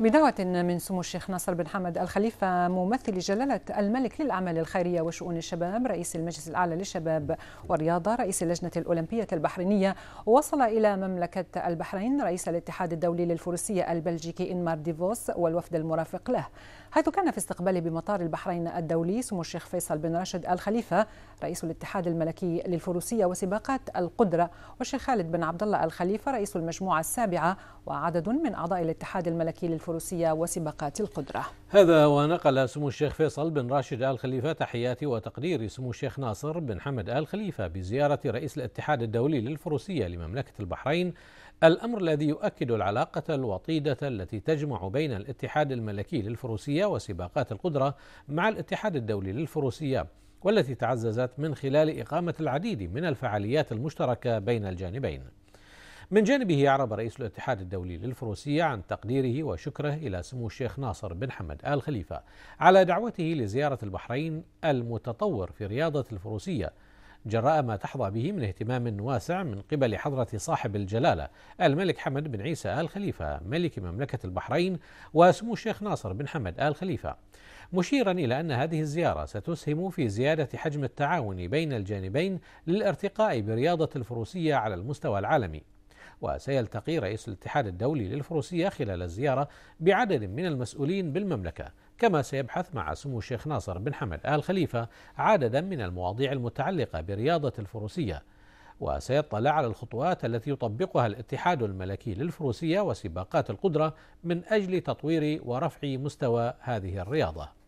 بدعوة من سمو الشيخ ناصر بن حمد الخليفة ممثل جلالة الملك للأعمال الخيرية وشؤون الشباب رئيس المجلس الأعلى للشباب والرياضة رئيس اللجنة الأولمبية البحرينية وصل إلى مملكة البحرين رئيس الاتحاد الدولي للفروسية البلجيكي إنمار ديفوس والوفد المرافق له حيث كان في استقباله بمطار البحرين الدولي سمو الشيخ فيصل بن راشد الخليفة رئيس الاتحاد الملكي للفروسية وسباقات القدرة والشيخ خالد بن عبد الله الخليفة رئيس المجموعة السابعة وعدد من أعضاء الاتحاد الملكي للفروسية الفروسية وسباقات القدرة هذا ونقل سمو الشيخ فيصل بن راشد آل خليفة تحياتي وتقديري سمو الشيخ ناصر بن حمد آل خليفة بزيارة رئيس الاتحاد الدولي للفروسية لمملكة البحرين الأمر الذي يؤكد العلاقة الوطيدة التي تجمع بين الاتحاد الملكي للفروسية وسباقات القدرة مع الاتحاد الدولي للفروسية والتي تعززت من خلال إقامة العديد من الفعاليات المشتركة بين الجانبين من جانبه أعرب رئيس الاتحاد الدولي للفروسية عن تقديره وشكره إلى سمو الشيخ ناصر بن حمد آل خليفة على دعوته لزيارة البحرين المتطور في رياضة الفروسية جراء ما تحظى به من اهتمام واسع من قبل حضرة صاحب الجلالة الملك حمد بن عيسى آل خليفة ملك مملكة البحرين وسمو الشيخ ناصر بن حمد آل خليفة مشيرا إلى أن هذه الزيارة ستسهم في زيادة حجم التعاون بين الجانبين للارتقاء برياضة الفروسية على المستوى العالمي وسيلتقي رئيس الاتحاد الدولي للفروسية خلال الزيارة بعدد من المسؤولين بالمملكة كما سيبحث مع سمو الشيخ ناصر بن حمد آل خليفة عددا من المواضيع المتعلقة برياضة الفروسية وسيطلع على الخطوات التي يطبقها الاتحاد الملكي للفروسية وسباقات القدرة من أجل تطوير ورفع مستوى هذه الرياضة